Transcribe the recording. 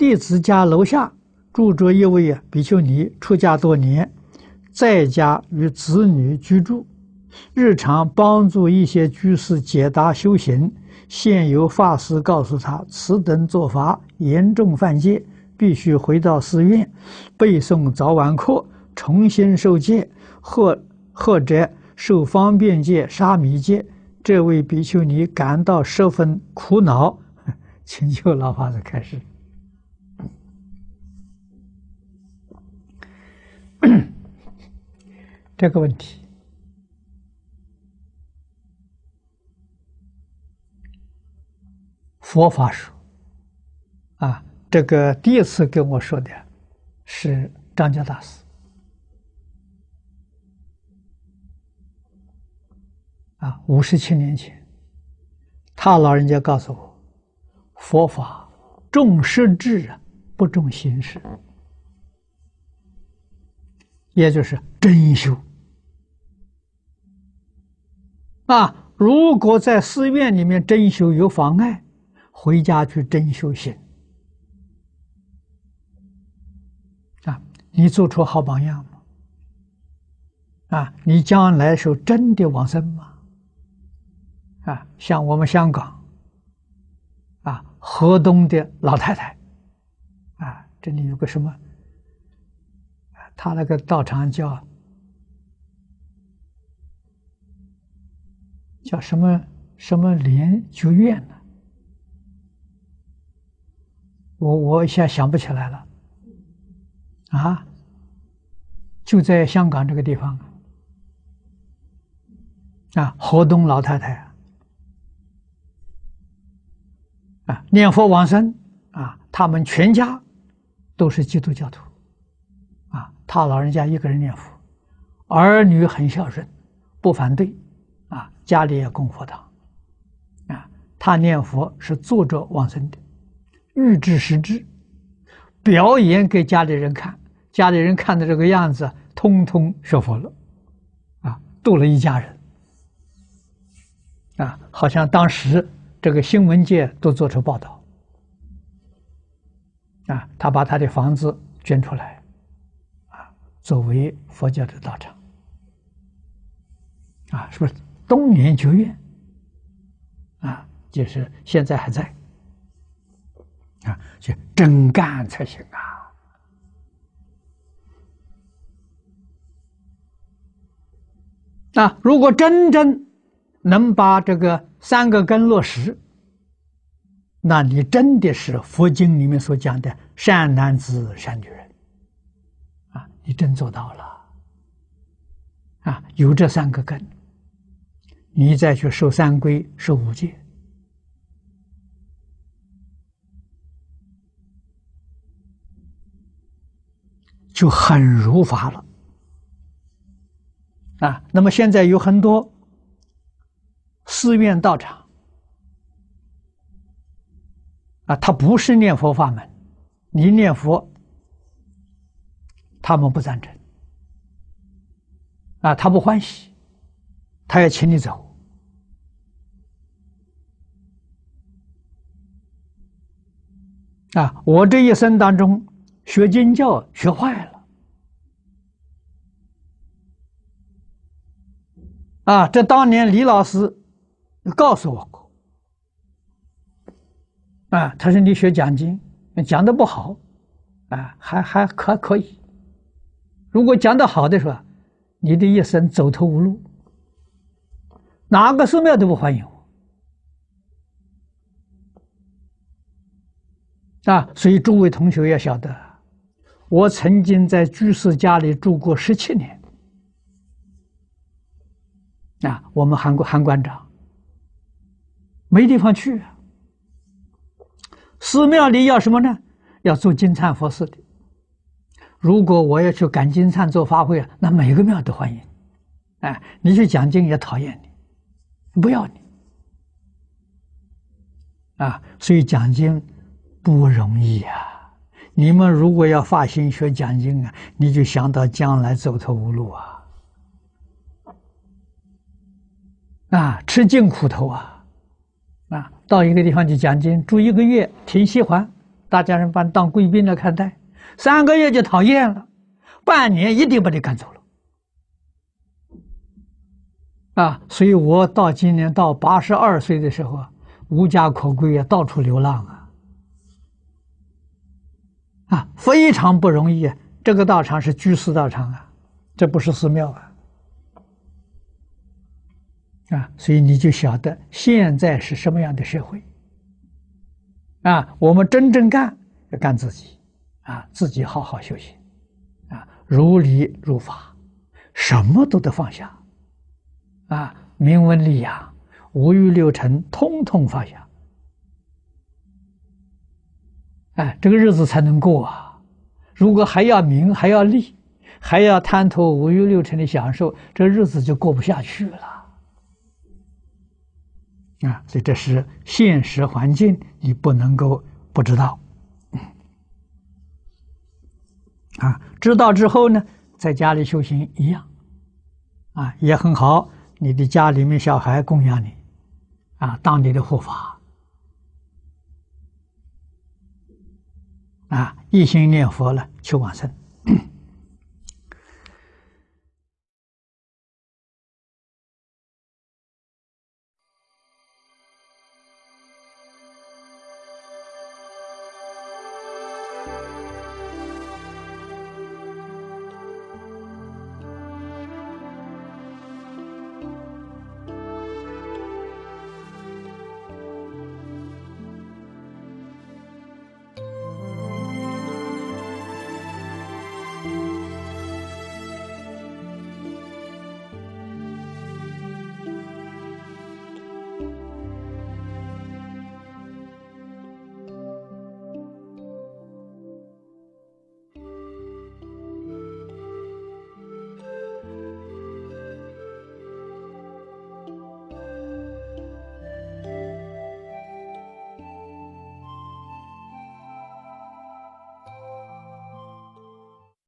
弟子家楼下住着一位比丘尼，出家多年，在家与子女居住，日常帮助一些居士解答修行。现由法师告诉他，此等做法严重犯戒，必须回到寺院背诵早晚课，重新受戒，或或者受方便戒、沙弥戒。这位比丘尼感到十分苦恼，请求老法师开始。这个问题，佛法说啊，这个第一次跟我说的，是张家大师啊，五十七年前，他老人家告诉我，佛法重实质啊，不重形式。也就是真修啊！如果在寺院里面真修有妨碍，回家去真修行啊！你做出好榜样吗？啊！你将来时候真的往生吗？啊！像我们香港啊，河东的老太太啊，这里有个什么？他那个道场叫叫什么什么莲究院呢？我我一下想不起来了，啊，就在香港这个地方啊，河东老太太啊，念佛往生啊，他们全家都是基督教徒。他老人家一个人念佛，儿女很孝顺，不反对，啊，家里也供佛堂，啊，他念佛是坐着往生的，欲知实知，表演给家里人看，家里人看的这个样子，通通学佛了，啊，度了一家人，啊，好像当时这个新闻界都做出报道，啊，他把他的房子捐出来。作为佛教的道场，啊，是不是东延学院？啊，就是现在还在，啊，就真干才行啊！那如果真正能把这个三个根落实，那你真的是佛经里面所讲的善男子、善女人。你真做到了啊！有这三个根，你再去受三规、受五戒，就很如法了啊！那么现在有很多寺院道场啊，他不是念佛法门，你念佛。他们不赞成，啊，他不欢喜，他要请你走，啊，我这一生当中学经教学坏了，啊，这当年李老师，告诉我过，啊，他说你学讲经讲的不好，啊，还还可可以。如果讲的好的说，你的一生走投无路，哪个寺庙都不欢迎我啊！所以诸位同学要晓得，我曾经在居士家里住过十七年啊！我们韩国韩馆长没地方去啊，寺庙里要什么呢？要做金灿佛饰的。如果我要去赶金灿做发挥啊，那每个庙都欢迎。哎，你去讲经也讨厌你，不要你啊。所以讲经不容易啊。你们如果要发心学讲经啊，你就想到将来走投无路啊，啊，吃尽苦头啊，啊，到一个地方去讲经，住一个月，停息还，大家人把你当贵宾来看待。三个月就讨厌了，半年一定把你赶走了，啊！所以我到今年到八十二岁的时候啊，无家可归啊，到处流浪啊，啊，非常不容易。啊。这个道场是居士道场啊，这不是寺庙啊，啊！所以你就晓得现在是什么样的社会，啊！我们真正干要干自己。啊，自己好好修行，啊，如理如法，什么都得放下，啊，名闻利养、五欲六尘，统统放下，哎，这个日子才能过啊！如果还要名，还要利，还要贪图五欲六尘的享受，这日子就过不下去了。啊，所以这是现实环境，你不能够不知道。啊，知道之后呢，在家里修行一样，啊，也很好。你的家里面小孩供养你，啊，当你的护法，啊，一心念佛了，求往生。